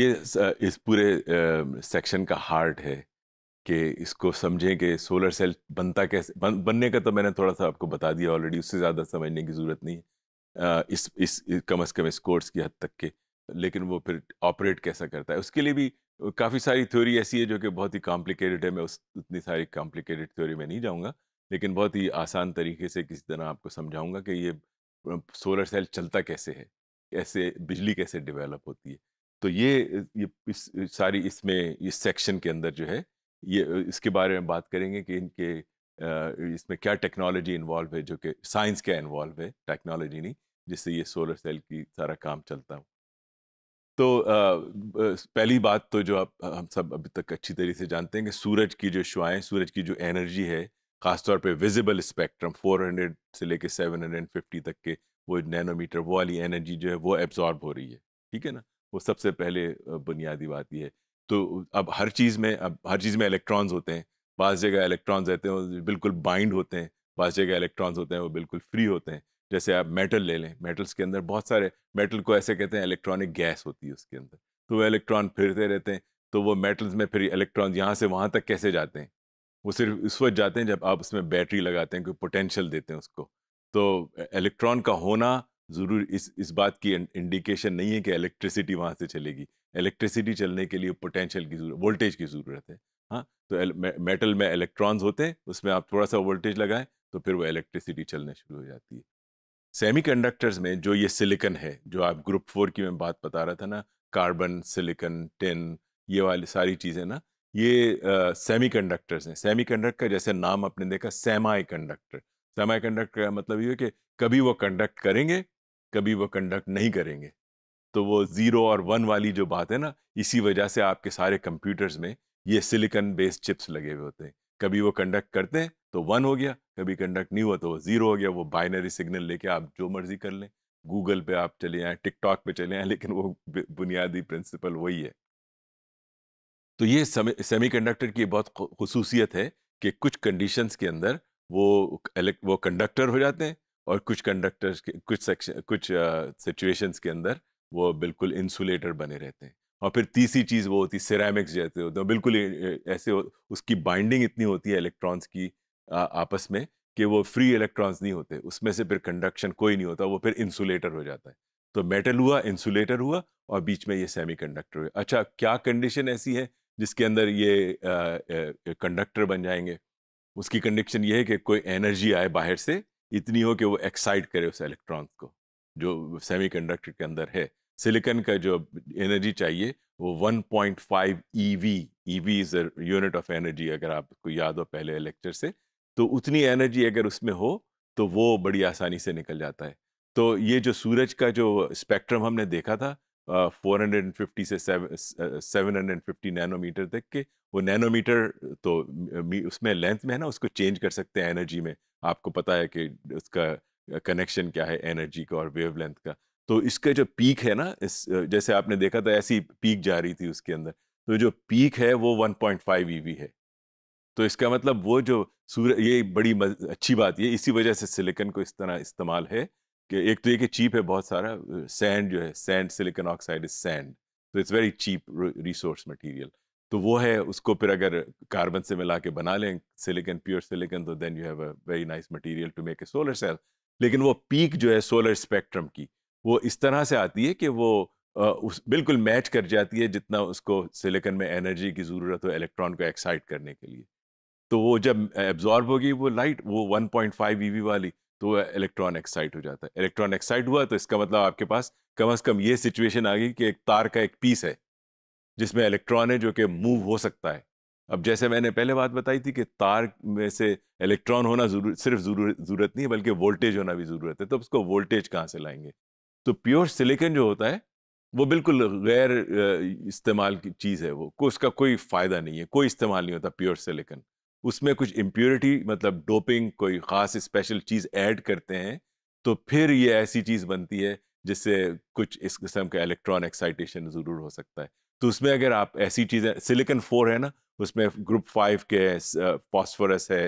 ये इस पूरे सेक्शन का हार्ट है कि इसको समझें कि सोलर सेल बनता कैसे बन, बनने का तो मैंने थोड़ा सा आपको बता दिया ऑलरेडी उससे ज़्यादा समझने की ज़रूरत नहीं है इस, इस कम अज़ कम इस कोर्स की हद तक के लेकिन वो फिर ऑपरेट कैसा करता है उसके लिए भी काफ़ी सारी थ्योरी ऐसी है जो कि बहुत ही कॉम्प्लिकेटेड है मैं उस उतनी सारी कॉम्प्लिकेटेड थ्योरी में नहीं जाऊँगा लेकिन बहुत ही आसान तरीके से किसी तरह आपको समझाऊँगा कि ये सोलर सेल चलता कैसे है कैसे बिजली कैसे डिवेलप होती है तो ये ये इस सारी इसमें इस सेक्शन के अंदर जो है ये इसके बारे में बात करेंगे कि इनके इसमें क्या टेक्नोलॉजी इन्वॉल्व है जो कि साइंस क्या इन्वॉल्व है टेक्नोलॉजी नहीं जिससे ये सोलर सेल की सारा काम चलता हो तो पहली बात तो जो आप हम सब अभी तक अच्छी तरीके से जानते हैं कि सूरज की जो शुआएँ सूरज की जो एनर्जी है ख़ासतौर पे विजिबल स्पेक्ट्रम 400 से लेके 750 तक के वो नैनोमीटर वो वाली एनर्जी जो है वो एब्जॉर्ब हो रही है ठीक है ना वो सबसे पहले बुनियादी बात यह है तो अब हर चीज़ में अब हर चीज़ में इलेक्ट्रॉन्स होते हैं बाज़ जगह इलेक्ट्रॉन्स रहते हैं बिल्कुल बाइंड होते हैं बाज़ जगह इलेक्ट्रॉन्स होते हैं वो बिल्कुल फ्री होते हैं जैसे आप मेटल ले लें मेटल्स के अंदर बहुत सारे मेटल को ऐसे कहते हैं इलेक्ट्रॉनिक गैस होती है उसके अंदर तो वो इलेक्ट्रॉन फिरते रहते हैं तो वो मेटल्स में फिर इलेक्ट्रॉन यहाँ से वहाँ तक कैसे जाते हैं वो सिर्फ उस वक्त जाते हैं जब आप उसमें बैटरी लगाते हैं कोई पोटेंशियल देते हैं उसको तो इलेक्ट्रॉन का होना ज़रूर इस इस बात की इंडिकेशन नहीं है कि इलेक्ट्रिसिटी वहाँ से चलेगी इलेक्ट्रिसिटी चलने के लिए पोटेंशियल की जरूरत वोल्टेज की ज़रूरत है हाँ तो मेटल में इलेक्ट्रॉन्स होते हैं उसमें आप थोड़ा सा वोल्टेज लगाएं तो फिर वो इलेक्ट्रिसिटी चलने शुरू हो जाती है सेमीकंडक्टर्स में जो ये सिलिकन है जो आप ग्रुप फोर की मैं बात बता रहा था ना कार्बन सिलिकन टिन ये वाली सारी चीज़ें ना ये सेमी कंडक्टर्स हैं सेमी कंडक्टर जैसे नाम आपने देखा सेमाई कंडक्टर सेमाई कंडक्टर का मतलब ये है कि कभी वो कंडक्ट करेंगे कभी वो कंडक्ट नहीं करेंगे तो वो ज़ीरो और वन वाली जो बात है ना इसी वजह से आपके सारे कंप्यूटर्स में ये सिलिकन बेस्ड चिप्स लगे हुए होते हैं कभी वो कंडक्ट करते हैं तो वन हो गया कभी कंडक्ट नहीं हुआ तो वो ज़ीरो हो गया वो बाइनरी सिग्नल लेके आप जो मर्जी कर लें गूगल पे आप चले आए टिकटॉक पे चले आए लेकिन वो बुनियादी प्रिंसिपल वही है तो ये सेमी कंडक्टर की बहुत खसूसियत है कि कुछ कंडीशंस के अंदर वो वो कंडक्टर हो जाते हैं और कुछ कंडक्टर्स के कुछ सेक्शन कुछ सिचुएशंस uh, के अंदर वो बिल्कुल इंसुलेटर बने रहते हैं और फिर तीसरी चीज़ वो होती है सिरामिक्स जैसे होते हैं बिल्कुल ऐसे हो, उसकी बाइंडिंग इतनी होती है इलेक्ट्रॉन्स की आ, आपस में कि वो फ्री इलेक्ट्रॉन्स नहीं होते उसमें से फिर कंडक्शन कोई नहीं होता वो फिर इंसुलेटर हो जाता है तो मेटल हुआ इंसुलेटर हुआ और बीच में ये सेमी कंडक्टर हुआ अच्छा क्या कंडीशन ऐसी है जिसके अंदर ये कंडक्टर बन जाएंगे उसकी कंडीशन ये है कि कोई एनर्जी आए बाहर से इतनी हो कि वो एक्साइट करे उस इलेक्ट्रॉन को जो कंडक्टर के अंदर है सिलिकन का जो एनर्जी चाहिए वो 1.5 e V is unit of energy अगर आपको याद हो पहले लेक्चर से तो उतनी एनर्जी अगर उसमें हो तो वो बड़ी आसानी से निकल जाता है तो ये जो सूरज का जो स्पेक्ट्रम हमने देखा था 450 से 750 नैनोमीटर तक के वो नैनोमीटर तो उसमें लेंथ में है ना उसको चेंज कर सकते हैं एनर्जी में आपको पता है कि उसका कनेक्शन क्या है एनर्जी का और वेव लेंथ का तो इसका जो पीक है ना इस जैसे आपने देखा था ऐसी पीक जा रही थी उसके अंदर तो जो पीक है वो 1.5 पॉइंट है तो इसका मतलब वो जो सूर्य ये बड़ी अच्छी बात है इसी वजह से सिलिकन को इस तरह इस्तेमाल है कि एक तो एक चीप है बहुत सारा सैंड जो है sand silicon oxide is sand तो it's very cheap resource material तो वो है उसको फिर अगर कार्बन से मिला के बना लें सिलिकॉन प्योर सिलिकॉन तो then you have a very nice material to make a solar cell लेकिन वो पीक जो है सोलर स्पेक्ट्रम की वो इस तरह से आती है कि वो उस बिल्कुल मैच कर जाती है जितना उसको सिलिकन में एनर्जी की ज़रूरत हो इलेक्ट्रॉन को एक्साइट करने के लिए तो वो जब एब्जॉर्ब होगी वो लाइट वो 1.5 ईवी e वाली तो वह इलेक्ट्रॉन एक्साइट हो जाता है इलेक्ट्रॉन एक्साइट हुआ तो इसका मतलब आपके पास कम अज कम ये सिचुएशन आ गई कि एक तार का एक पीस है जिसमें इलेक्ट्रॉन है जो कि मूव हो सकता है अब जैसे मैंने पहले बात बताई थी कि तार में से इलेक्ट्रॉन होना जरूर सिर्फ जरूरत नहीं है बल्कि वोल्टेज होना भी ज़रूरत है तो उसको वोल्टेज कहाँ से लाएंगे तो प्योर सिलिकन जो होता है वो बिल्कुल गैर इस्तेमाल की चीज़ है वो को उसका कोई फ़ायदा नहीं है कोई इस्तेमाल नहीं होता प्योर सिलिकन उसमें कुछ इम्प्योरिटी मतलब डोपिंग कोई ख़ास स्पेशल चीज़ ऐड करते हैं तो फिर ये ऐसी चीज़ बनती है जिससे कुछ इस किस्म का इलेक्ट्रॉन एक्साइटेशन ज़रूर हो सकता है तो उसमें अगर आप ऐसी चीज़ें सिलिकन फोर है ना उसमें ग्रुप फाइव के फॉस्फोरस है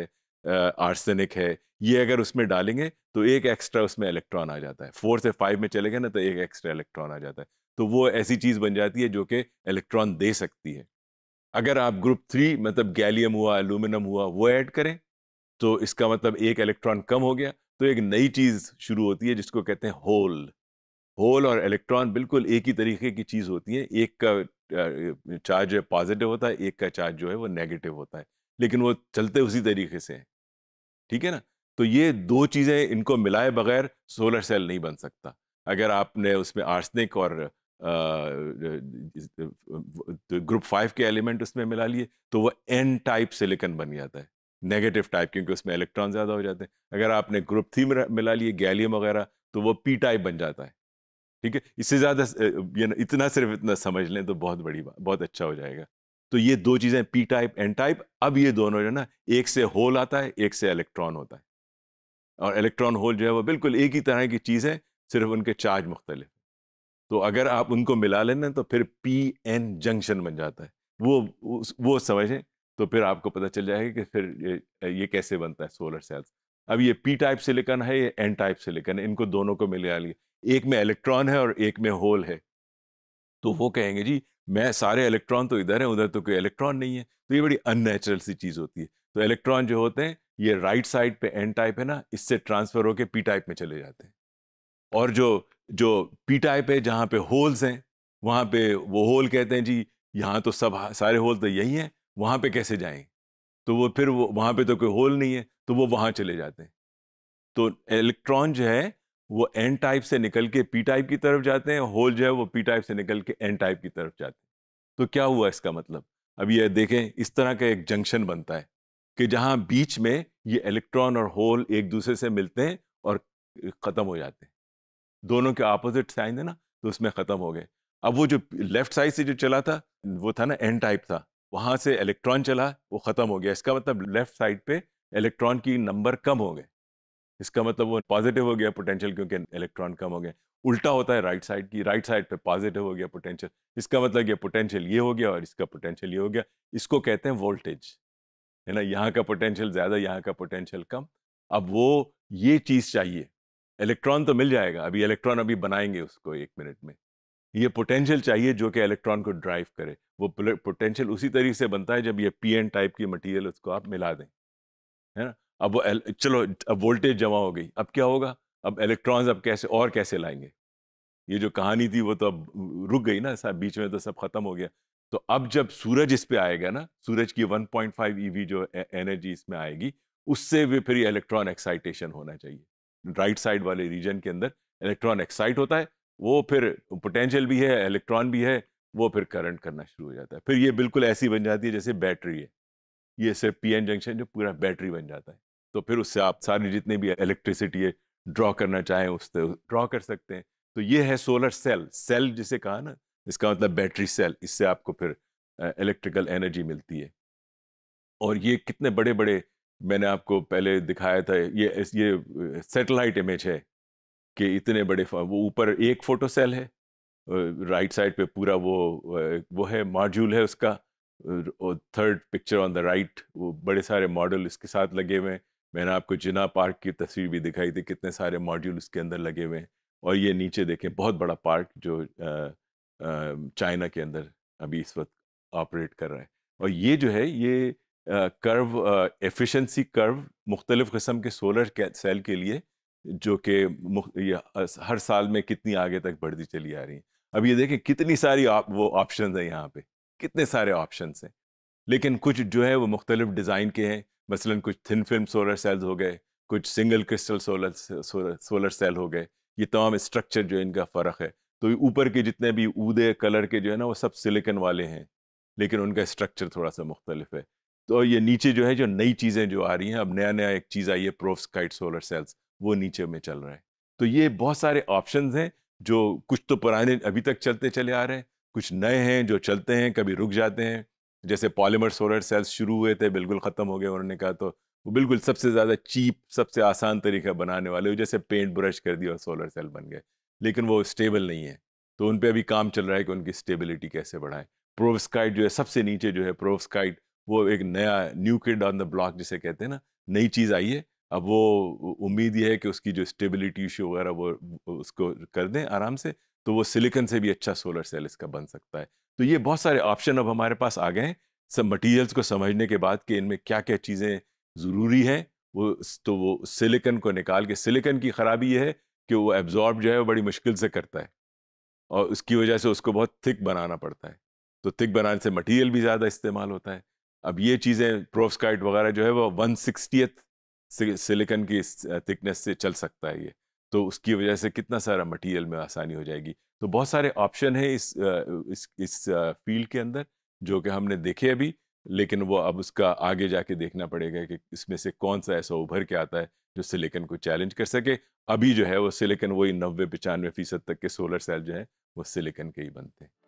आर्सेनिक है ये अगर उसमें डालेंगे तो एक एक्स्ट्रा उसमें इलेक्ट्रॉन आ जाता है फोर से फाइव में चले गए ना तो एक एक्स्ट्रा इलेक्ट्रॉन आ जाता है तो वो ऐसी चीज़ बन जाती है जो कि इलेक्ट्रॉन दे सकती है अगर आप ग्रुप थ्री मतलब गैलियम हुआ एल्यूमिनियम हुआ वो ऐड करें तो इसका मतलब एक इलेक्ट्रॉन कम हो गया तो एक नई चीज़ शुरू होती है जिसको कहते हैं होल होल और इलेक्ट्रॉन बिल्कुल एक ही तरीके की चीज़ होती है एक का चार्ज जो है पॉजिटिव होता है एक का चार्ज जो है वो नेगेटिव होता है लेकिन वो चलते उसी तरीके से हैं ठीक है ना तो ये दो चीज़ें इनको मिलाए बगैर सोलर सेल नहीं बन सकता अगर आपने उसमें आर्सनिक और ग्रुप फाइव के एलिमेंट उसमें मिला लिए तो वो एन टाइप सिलिकन बन जाता है नेगेटिव टाइप क्योंकि उसमें इलेक्ट्रॉन ज़्यादा हो जाते हैं अगर आपने ग्रुप थ्री में मिला लिए गैलियम वगैरह तो वो पी टाइप बन जाता है ठीक है इससे ज़्यादा इतना सिर्फ इतना समझ लें तो बहुत बड़ी बात बहुत अच्छा हो जाएगा तो ये दो चीज़ें पी टाइप एन टाइप अब ये दोनों जो है ना एक से होल आता है एक से इलेक्ट्रॉन होता है और इलेक्ट्रॉन होल जो है वो बिल्कुल एक ही तरह की चीज़ है सिर्फ उनके चार्ज मुख्तलिफ तो अगर आप उनको मिला लेना तो फिर पी एन जंक्शन बन जाता है वो वो समझें तो फिर आपको पता चल जाएगा कि फिर ये ये कैसे बनता है सोलर सेल्स अब ये पी टाइप सिलिकन है ये एन टाइप सिलिकन है इनको दोनों को मिला लिए एक में इलेक्ट्रॉन है और एक में होल है तो वो कहेंगे जी मैं सारे इलेक्ट्रॉन तो इधर हैं उधर तो कोई इलेक्ट्रॉन नहीं है तो ये बड़ी अननेचुरल सी चीज़ होती है तो इलेक्ट्रॉन जो होते हैं ये राइट साइड पे एन टाइप है ना इससे ट्रांसफर होकर पी टाइप में चले जाते हैं और जो जो पी टाइप है जहाँ पे होल्स हैं वहाँ पे वो होल कहते हैं जी यहाँ तो सब सारे होल तो यही हैं वहाँ पे कैसे जाएं तो वो फिर वो वहाँ पे तो कोई होल नहीं है तो वो वहाँ चले जाते हैं तो इलेक्ट्रॉन जो है वो एन टाइप से निकल के पी टाइप की तरफ जाते हैं होल जो है वो पी टाइप से निकल के एन टाइप की तरफ जाते हैं तो क्या हुआ इसका मतलब अब ये देखें इस तरह का एक जंक्शन बनता है कि जहाँ बीच में ये इलेक्ट्रॉन और होल एक दूसरे से मिलते हैं और ख़त्म हो जाते हैं दोनों के ऑपोजिट साइन है ना तो उसमें ख़त्म हो गए अब वो जो लेफ्ट साइड से जो चला था वो था ना एन टाइप था वहाँ से इलेक्ट्रॉन चला वो ख़त्म हो गया इसका मतलब लेफ्ट साइड पे इलेक्ट्रॉन की नंबर कम हो गए इसका मतलब वो पॉजिटिव हो गया पोटेंशियल क्योंकि इलेक्ट्रॉन कम हो गए उल्टा होता है राइट साइड की राइट साइड पे पॉजिटिव हो गया पोटेंशियल इसका मतलब ये पोटेंशियल ये हो गया और इसका पोटेंशियल ये हो गया इसको कहते हैं वोल्टेज है ना यहाँ का पोटेंशियल ज़्यादा यहाँ का पोटेंशियल कम अब वो ये चीज़ चाहिए इलेक्ट्रॉन तो मिल जाएगा अभी इलेक्ट्रॉन अभी बनाएंगे उसको एक मिनट में ये पोटेंशियल चाहिए जो कि इलेक्ट्रॉन को ड्राइव करे वो पोटेंशियल उसी तरीके से बनता है जब ये पी एन टाइप की मटेरियल उसको आप मिला दें है ना अब वो चलो अब वोल्टेज जमा हो गई अब क्या होगा अब इलेक्ट्रॉन्स अब कैसे और कैसे लाएंगे ये जो कहानी थी वो तो अब रुक गई ना सब बीच में तो सब खत्म हो गया तो अब जब सूरज इस पर आएगा ना सूरज की 1.5 ईवी e जो एनर्जी इसमें आएगी उससे भी फिर इलेक्ट्रॉन एक्साइटेशन होना चाहिए राइट साइड वाले रीजन के अंदर इलेक्ट्रॉन एक्साइट होता है वो फिर पोटेंशियल भी है इलेक्ट्रॉन भी है वो फिर करंट करना शुरू हो जाता है फिर ये बिल्कुल ऐसी बन जाती है जैसे बैटरी है ये सिर्फ पी एन जंक्शन जो पूरा बैटरी बन जाता है तो फिर उससे आप सारी जितनी भी इलेक्ट्रिसिटी है ड्रॉ करना चाहें उससे ड्रॉ कर सकते हैं तो ये है सोलर सेल सेल जिसे कहा ना इसका मतलब बैटरी सेल इससे आपको फिर इलेक्ट्रिकल एनर्जी मिलती है और ये कितने बड़े बड़े मैंने आपको पहले दिखाया था ये ये सेटेलाइट इमेज है कि इतने बड़े वो ऊपर एक फोटो सेल है राइट साइड पे पूरा वो वो है मॉड्यूल है उसका third picture on the right वो बड़े सारे मॉडल इसके साथ लगे हुए हैं मैंने आपको जिना पार्क की तस्वीर भी दिखाई थी कितने सारे मॉड्यूल उसके अंदर लगे हुए हैं और ये नीचे देखें बहुत बड़ा पार्क जो चाइना के अंदर अभी इस वक्त ऑपरेट कर रहा है और ये जो है ये कर्व एफिशिएंसी कर्व मुख्तलिफ़ कस्म के सोलर सेल के लिए जो कि हर साल में कितनी आगे तक बढ़ती चली आ रही है अब ये देखें कितनी सारी आप, वो ऑप्शन हैं यहाँ पे कितने सारे ऑप्शन हैं लेकिन कुछ जो है वो मुख्तलिफ डिज़ाइन के हैं मसलन कुछ थिन फिल्म सोलर सेल्स हो गए कुछ single crystal solar solar solar cell हो गए ये तमाम स्ट्रक्चर जो इनका फ़र्क है तो ऊपर के जितने भी ऊदे कलर के जो है ना वो सब सिलिकन वाले हैं लेकिन उनका स्ट्रक्चर थोड़ा सा मुख्तलिफ है तो ये नीचे जो है जो नई चीज़ें जो आ रही हैं अब नया नया एक चीज़ आई है प्रोफ्सकाइट सोलर सेल्स वो नीचे में चल रहे हैं तो ये बहुत सारे ऑप्शन हैं जो कुछ तो पुराने अभी तक चलते चले आ रहे हैं कुछ नए हैं जो चलते हैं कभी रुक जाते हैं जैसे पॉलीमर सोलर सेल्स शुरू हुए थे बिल्कुल ख़त्म हो गए उन्होंने कहा तो वो बिल्कुल सबसे ज़्यादा चीप सबसे आसान तरीका बनाने वाले हो जैसे पेंट ब्रश कर दिया और सोलर सेल बन गए लेकिन वो स्टेबल नहीं है तो उन पर अभी काम चल रहा है कि उनकी स्टेबिलिटी कैसे बढ़ाएं प्रोवस्काइट जो है सबसे नीचे जो है प्रोवस्काइट वो एक नया new kid on the block जिसे कहते हैं ना नई चीज़ आई है अब वो उम्मीद ये है कि उसकी जो स्टेबिलिटी इशू वगैरह वो उसको कर दें आराम से तो वो सिलिकन से भी अच्छा सोलर सेल इसका बन सकता है तो ये बहुत सारे ऑप्शन अब हमारे पास आ गए हैं सब मटेरियल्स को समझने के बाद कि इनमें क्या क्या चीज़ें ज़रूरी हैं वो तो वो सिलिकन को निकाल के सिलिकन की ख़राबी ये है कि वो एब्जॉर्ब जो है वो बड़ी मुश्किल से करता है और उसकी वजह से उसको बहुत थिक बनाना पड़ता है तो थिक बनाने से मटेरियल भी ज़्यादा इस्तेमाल होता है अब ये चीज़ें प्रोफ्सकाइट वगैरह जो है वो वन सिक्सटीथ सिलिकन की थिकनेस से चल सकता है ये तो उसकी वजह से कितना सारा मटेरियल में आसानी हो जाएगी तो बहुत सारे ऑप्शन हैं इस इस इस फील्ड के अंदर जो कि हमने देखे अभी लेकिन वो अब उसका आगे जाके देखना पड़ेगा कि इसमें से कौन सा ऐसा उभर के आता है जो सिलिकन को चैलेंज कर सके अभी जो है वो सिलिकन वही नब्बे पचानवे फीसद तक के सोलर सेल जो है वो सिलिकन के ही बनते हैं